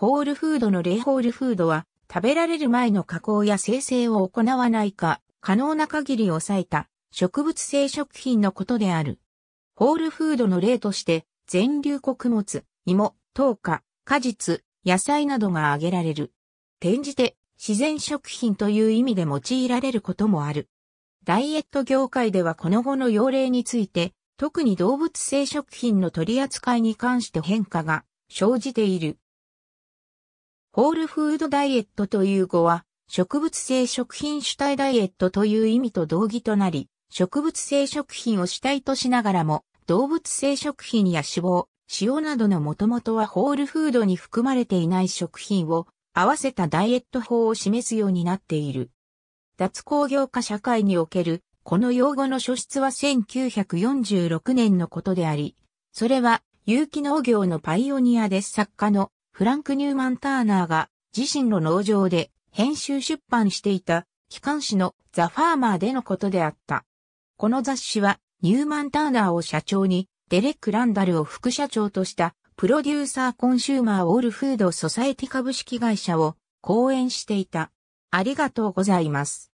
ホールフードの例ホールフードは、食べられる前の加工や生成を行わないか、可能な限り抑えた植物性食品のことである。ホールフードの例として、全粒穀物、芋、糖果、果実、野菜などが挙げられる。転じて、自然食品という意味で用いられることもある。ダイエット業界ではこの後の要例について、特に動物性食品の取り扱いに関して変化が生じている。ホールフードダイエットという語は、植物性食品主体ダイエットという意味と同義となり、植物性食品を主体としながらも、動物性食品や脂肪、塩などのもともとはホールフードに含まれていない食品を合わせたダイエット法を示すようになっている。脱工業化社会におけるこの用語の書出は1946年のことであり、それは有機農業のパイオニアで作家のフランク・ニューマン・ターナーが自身の農場で編集出版していた機関誌のザ・ファーマーでのことであった。この雑誌はニューマン・ターナーを社長にデレック・ランダルを副社長としたプロデューサー・コンシューマー・オールフード・ソサエティ株式会社を講演していた。ありがとうございます。